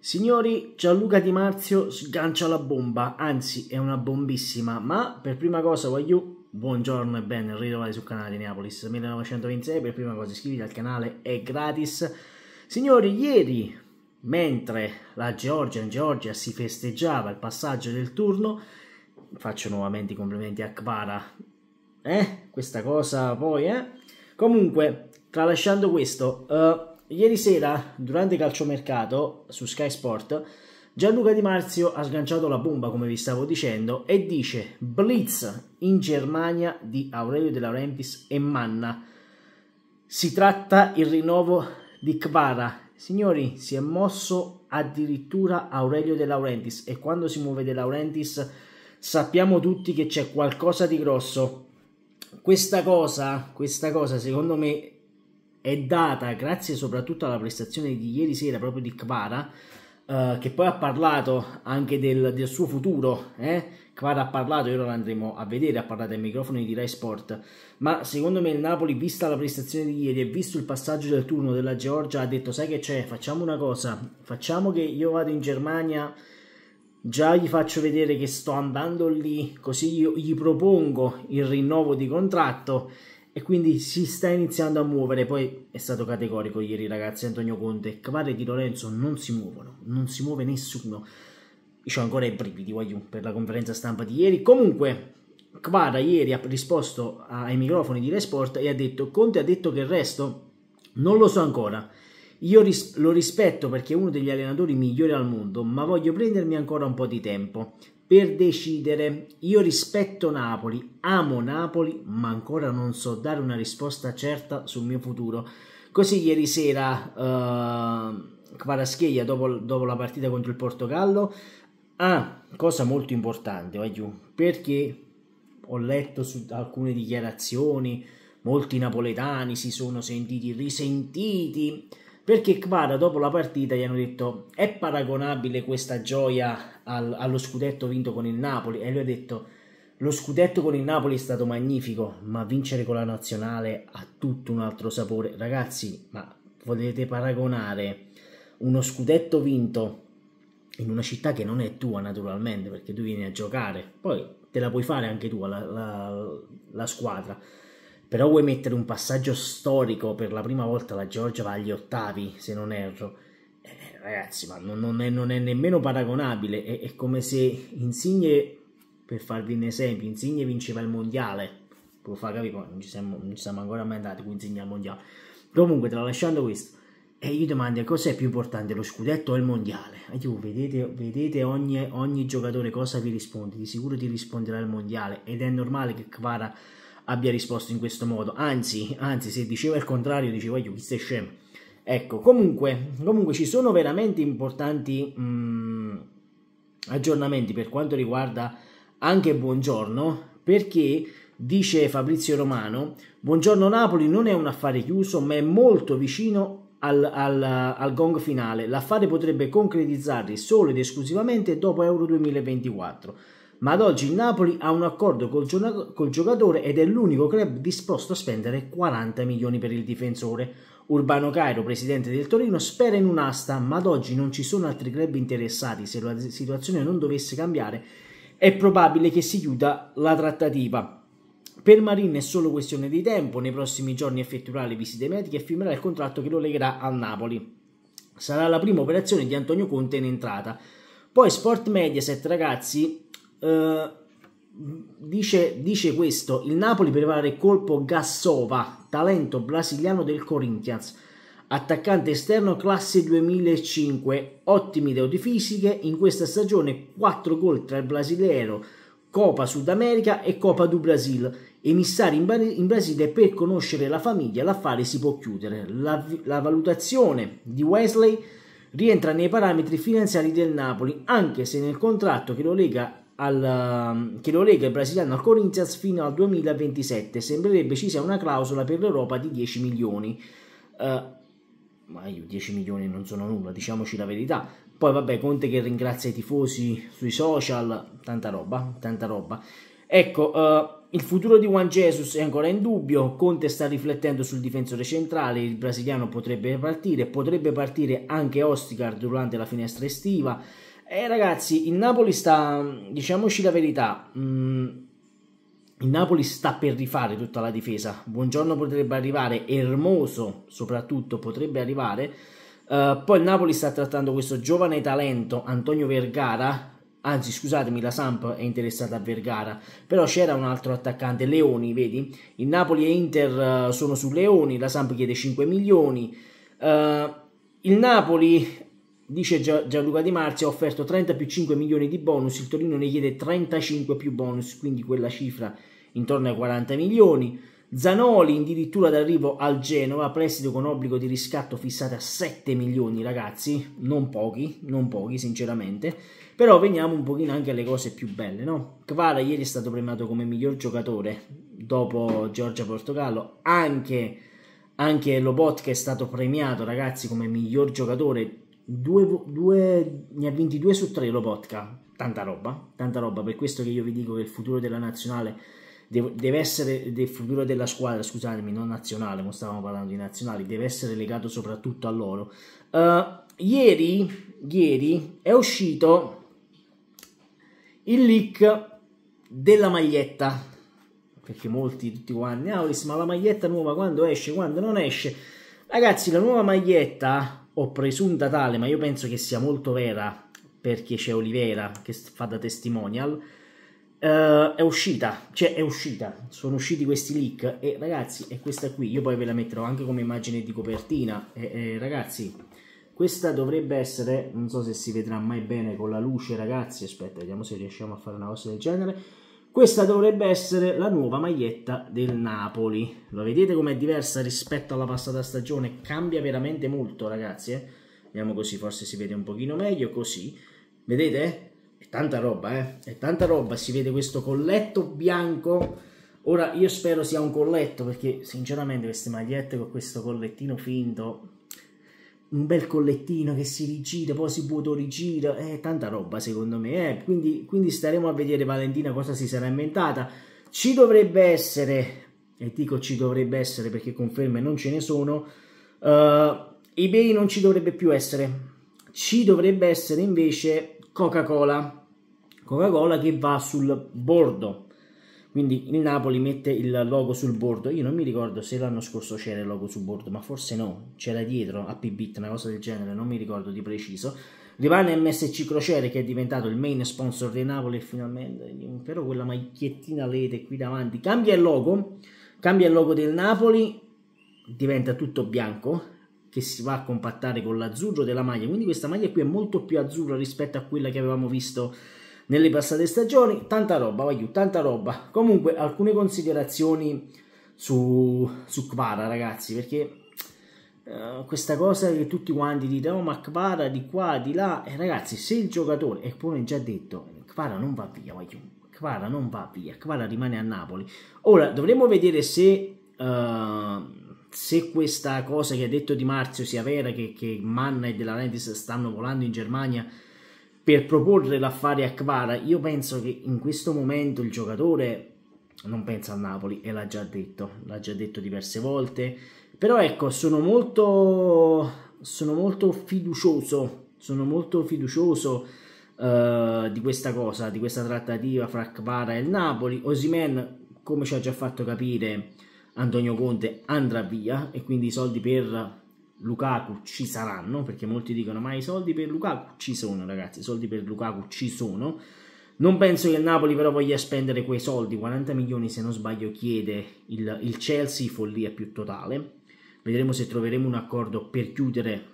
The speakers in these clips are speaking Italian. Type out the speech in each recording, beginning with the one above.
Signori, Gianluca Di Marzio sgancia la bomba, anzi è una bombissima, ma per prima cosa voglio... Buongiorno e ben ritrovati sul canale di Neapolis 1926, per prima cosa iscriviti al canale, è gratis. Signori, ieri, mentre la Georgia in Georgia si festeggiava il passaggio del turno, faccio nuovamente i complimenti a Kvara, eh? Questa cosa poi, eh? Comunque, tralasciando questo... Uh, Ieri sera, durante il calciomercato su Sky Sport, Gianluca Di Marzio ha sganciato la bomba, come vi stavo dicendo, e dice Blitz in Germania di Aurelio De Laurentiis e Manna. Si tratta il rinnovo di Kvara. Signori, si è mosso addirittura Aurelio De Laurentiis e quando si muove De Laurentiis sappiamo tutti che c'è qualcosa di grosso. Questa cosa, questa cosa secondo me è data grazie soprattutto alla prestazione di ieri sera proprio di Kvara, eh, che poi ha parlato anche del, del suo futuro. Eh? Kvara ha parlato, e ora lo andremo a vedere, ha parlato ai microfoni di Rai Sport. Ma secondo me il Napoli, vista la prestazione di ieri e visto il passaggio del turno della Georgia, ha detto: Sai che c'è, facciamo una cosa, facciamo che io vado in Germania già gli faccio vedere che sto andando lì, così io gli propongo il rinnovo di contratto e quindi si sta iniziando a muovere. Poi è stato categorico ieri, ragazzi, Antonio Conte, Cavare di Lorenzo non si muovono, non si muove nessuno. Io ho ancora i brividi, per la conferenza stampa di ieri. Comunque, Kvara ieri ha risposto ai microfoni di Resport e ha detto Conte ha detto che il resto non lo so ancora. Io ris- lo rispetto perché è uno degli allenatori migliori al mondo, ma voglio prendermi ancora un po' di tempo per decidere. Io rispetto Napoli, amo Napoli, ma ancora non so dare una risposta certa sul mio futuro. Così ieri sera uh, eh, Kvarascheglia, dopo, dopo, la partita contro il Portogallo, ah, cosa molto importante, Oyu, perché ho letto su alcune dichiarazioni, molti napoletani si sono sentiti risentiti, perché Kvara dopo la partita gli hanno detto è paragonabile questa gioia al, allo scudetto vinto con il Napoli e lui ha detto lo scudetto con il Napoli è stato magnifico, ma vincere con la nazionale ha tutto un altro sapore. Ragazzi, ma potete paragonare uno scudetto vinto in una città che non è tua naturalmente, perché tu vieni a giocare, poi te la puoi fare anche tua la, la, la squadra, però vuoi mettere un passaggio storico, per la prima volta la Georgia va agli ottavi, se non erro ragazzi, ma non, non, è, non, è, nemmeno paragonabile. È, è, come se Insigne, per farvi un esempio, Insigne vinceva il mondiale. Può far capire, non ci siamo, non ci siamo ancora mai andati con Insigne al mondiale. Comunque, tralasciando questo, e eh, io domando cosa è più importante, lo scudetto o il mondiale? Eh, io, vedete, vedete ogni, ogni, giocatore cosa vi risponde, di sicuro ti risponderà il mondiale ed è normale che Kvara abbia risposto in questo modo, anzi, anzi se diceva il contrario diceva io chi sei scemo Ecco, comunque, comunque ci sono veramente importanti mh, mm, aggiornamenti per quanto riguarda anche Buongiorno, perché dice Fabrizio Romano, Buongiorno Napoli non è un affare chiuso, ma è molto vicino al, al, al, gong finale. L'affare potrebbe concretizzarsi solo ed esclusivamente dopo Euro 2024. Ma ad oggi il Napoli ha un accordo col, col giocatore ed è l'unico club disposto a spendere 40 milioni per il difensore. Urbano Cairo, presidente del Torino, spera in un'asta, ma ad oggi non ci sono altri club interessati. Se la situazione non dovesse cambiare, è probabile che si chiuda la trattativa. Per Marin è solo questione di tempo, nei prossimi giorni effettuerà le visite mediche e firmerà il contratto che lo legherà al Napoli. Sarà la prima operazione di Antonio Conte in entrata. Poi Sport Mediaset, ragazzi, eh, dice, dice questo, il Napoli prepara il colpo Gassova, talento brasiliano del Corinthians, attaccante esterno classe 2005, ottimi doti fisiche, in questa stagione 4 gol tra il brasileiro, Copa Sud America e Copa do Brasil. Emissari in, Brasile per conoscere la famiglia, l'affare si può chiudere. La, la valutazione di Wesley rientra nei parametri finanziari del Napoli, anche se nel contratto che lo lega al, um, che lo lega il brasiliano al Corinthians fino al 2027. Sembrerebbe ci sia una clausola per l'Europa di 10 milioni. Uh, ma io 10 milioni non sono nulla, diciamoci la verità. Poi vabbè, Conte che ringrazia i tifosi sui social, tanta roba, tanta roba. Ecco, uh, il futuro di Juan Jesus è ancora in dubbio, Conte sta riflettendo sul difensore centrale, il brasiliano potrebbe partire, potrebbe partire anche Ostigar durante la finestra estiva. Eh, ragazzi, il Napoli sta, diciamoci la verità, mh, mm, il Napoli sta per rifare tutta la difesa. Buongiorno potrebbe arrivare, Ermoso soprattutto potrebbe arrivare. Uh, poi il Napoli sta trattando questo giovane talento Antonio Vergara. Anzi, scusatemi, la Samp è interessata a Vergara, però c'era un altro attaccante, Leoni, vedi? Il Napoli e Inter uh, sono su Leoni, la Samp chiede 5 milioni. Uh, il Napoli Dice Gianluca Di Marzia ha offerto 30 più 5 milioni di bonus, il Torino ne chiede 35 più bonus, quindi quella cifra intorno ai 40 milioni. Zanoli addirittura d'arrivo al Genova, prestito con obbligo di riscatto fissato a 7 milioni ragazzi, non pochi, non pochi sinceramente, però veniamo un pochino anche alle cose più belle, no? Kvara ieri è stato premiato come miglior giocatore dopo Giorgia Portogallo, anche, anche Lobot che è stato premiato ragazzi come miglior giocatore due, due, ne ha vinti due su tre vodka. tanta roba, tanta roba, per questo che io vi dico che il futuro della nazionale deve essere del futuro della squadra, scusatemi, non nazionale, non stavamo parlando di nazionali, deve essere legato soprattutto a loro. Uh, ieri, ieri è uscito il leak della maglietta, perché molti, tutti quanti, Auris, ah, ma la maglietta nuova quando esce, quando non esce? Ragazzi, la nuova maglietta ho presunta tale, ma io penso che sia molto vera perché c'è Olivera che fa da testimonial. Uh, è uscita, cioè è uscita, sono usciti questi leak e ragazzi è questa qui, io poi ve la metterò anche come immagine di copertina e, e, ragazzi questa dovrebbe essere, non so se si vedrà mai bene con la luce ragazzi, aspetta vediamo se riusciamo a fare una cosa del genere questa dovrebbe essere la nuova maglietta del Napoli. Lo vedete com'è diversa rispetto alla passata stagione? Cambia veramente molto, ragazzi. Eh? Vediamo così, forse si vede un pochino meglio, così. Vedete? È tanta roba, eh? È tanta roba. Si vede questo colletto bianco. Ora, io spero sia un colletto, perché sinceramente queste magliette con questo collettino finto un bel collettino che si rigira, poi si vuoto rigira, eh, tanta roba secondo me. Eh. Quindi, quindi staremo a vedere Valentina cosa si sarà inventata. Ci dovrebbe essere, e dico ci dovrebbe essere perché conferme non ce ne sono, uh, eBay non ci dovrebbe più essere. Ci dovrebbe essere invece Coca-Cola, Coca-Cola che va sul bordo quindi il Napoli mette il logo sul bordo. Io non mi ricordo se l'anno scorso c'era il logo sul bordo, ma forse no, c'era dietro a Pbit, una cosa del genere, non mi ricordo di preciso. Rimane MSC Crociere che è diventato il main sponsor di Napoli finalmente, però quella magliettina lede qui davanti cambia il logo, cambia il logo del Napoli, diventa tutto bianco che si va a compattare con l'azzurro della maglia, quindi questa maglia qui è molto più azzurra rispetto a quella che avevamo visto nelle passate stagioni, tanta roba, voglio, tanta roba. Comunque alcune considerazioni su, su Kvara, ragazzi, perché uh, questa cosa che tutti quanti dite, oh ma Kvara di qua, di là, e eh, ragazzi, se il giocatore, e come già detto, Kvara non va via, voglio, Kvara non va via, Kvara rimane a Napoli. Ora, dovremmo vedere se... Uh, se questa cosa che ha detto Di Marzio sia vera, che, che Manna e Della Laurentiis stanno volando in Germania per proporre l'affare a Kvara, io penso che in questo momento il giocatore non pensa a Napoli e l'ha già detto, l'ha già detto diverse volte, però ecco, sono molto, sono molto fiducioso, sono molto fiducioso uh, di questa cosa, di questa trattativa fra Kvara e il Napoli. Osimen, come ci ha già fatto capire Antonio Conte, andrà via e quindi i soldi per Lukaku ci saranno, perché molti dicono ma i soldi per Lukaku ci sono ragazzi, i soldi per Lukaku ci sono. Non penso che il Napoli però voglia spendere quei soldi, 40 milioni se non sbaglio chiede il, il Chelsea, follia più totale. Vedremo se troveremo un accordo per chiudere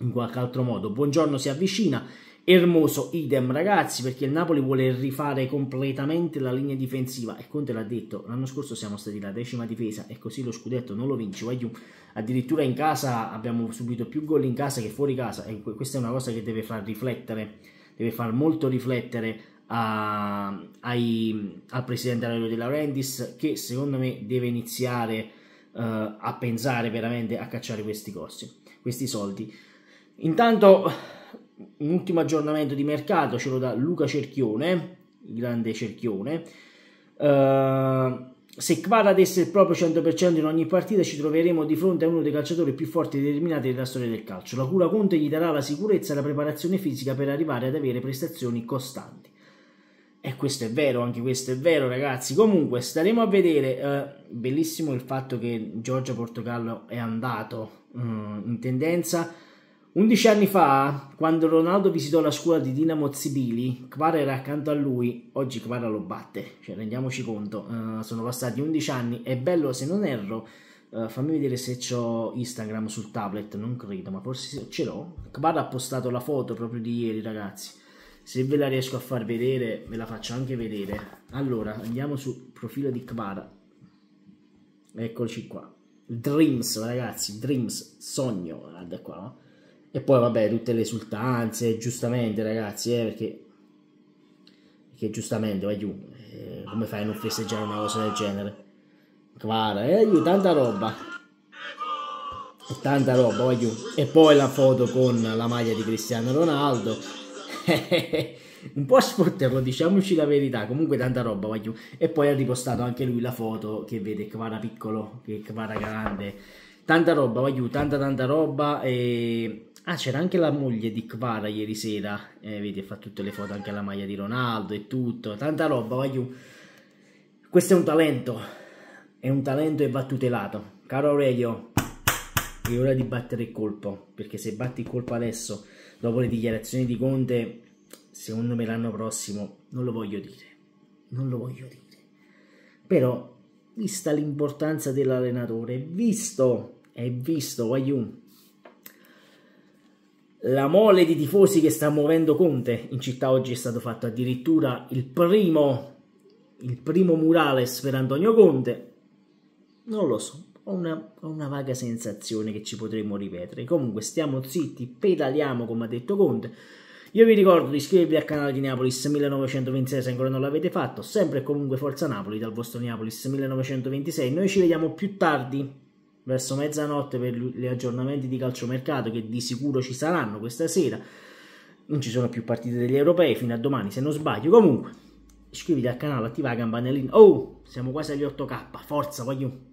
in qualche altro modo. Buongiorno si avvicina, Ermoso idem ragazzi perché il Napoli vuole rifare completamente la linea difensiva e Conte l'ha detto l'anno scorso siamo stati la decima difesa e così lo scudetto non lo vinci voglio. addirittura in casa abbiamo subito più gol in casa che fuori casa e questa è una cosa che deve far riflettere deve far molto riflettere a, ai, al presidente Aurelio De Laurentiis che secondo me deve iniziare uh, a pensare veramente a cacciare questi costi questi soldi intanto un ultimo aggiornamento di mercato ce lo dà Luca Cerchione, il grande Cerchione. Uh, se Kvara desse il proprio 100% in ogni partita ci troveremo di fronte a uno dei calciatori più forti e determinati della storia del calcio. La cura Conte gli darà la sicurezza e la preparazione fisica per arrivare ad avere prestazioni costanti. E questo è vero, anche questo è vero ragazzi. Comunque staremo a vedere, uh, bellissimo il fatto che Giorgia Portogallo è andato uh, in tendenza 11 anni fa, quando Ronaldo visitò la scuola di Dinamo Zibili, Kvara era accanto a lui, oggi Kvara lo batte, cioè rendiamoci conto, uh, sono passati 11 anni, è bello se non erro, uh, fammi vedere se ho Instagram sul tablet, non credo, ma forse ce l'ho, Kvara ha postato la foto proprio di ieri ragazzi, se ve la riesco a far vedere, ve la faccio anche vedere, allora andiamo sul profilo di Kvara, eccoci qua, Dreams ragazzi, Dreams, sogno, guarda qua, no? Oh. E poi vabbè, tutte le esultanze, giustamente ragazzi, eh, perché, perché giustamente, vai giù, eh, come fai a non festeggiare una cosa del genere? Guarda, eh, io, tanta roba. E tanta roba, vai giù. E poi la foto con la maglia di Cristiano Ronaldo. un po' sportello, diciamoci la verità, comunque tanta roba, vai giù E poi ha ripostato anche lui la foto che vede Kvara piccolo, che Kvara grande. Tanta roba, vai giù tanta tanta roba e Ah, c'era anche la moglie di Kvara ieri sera. Eh, vedi, fa tutte le foto anche alla maglia di Ronaldo e tutto. Tanta roba, voglio. Questo è un talento. È un talento e va tutelato. Caro Aurelio, è ora di battere il colpo. Perché se batti il colpo adesso, dopo le dichiarazioni di Conte, secondo me l'anno prossimo, non lo voglio dire. Non lo voglio dire. Però, vista l'importanza dell'allenatore, visto, è visto, voglio la mole di tifosi che sta muovendo Conte in città oggi è stato fatto addirittura il primo, il primo murale per Antonio Conte. Non lo so, ho una, ho una, vaga sensazione che ci potremmo ripetere. Comunque stiamo zitti, pedaliamo come ha detto Conte. Io vi ricordo di iscrivervi al canale di Neapolis 1926 se ancora non l'avete fatto. Sempre e comunque Forza Napoli dal vostro Neapolis 1926. Noi ci vediamo più tardi verso mezzanotte per gli aggiornamenti di calciomercato che di sicuro ci saranno questa sera. Non ci sono più partite degli europei fino a domani se non sbaglio. Comunque, iscriviti al canale, attiva la campanellina. Oh, siamo quasi agli 8k, forza, voglio.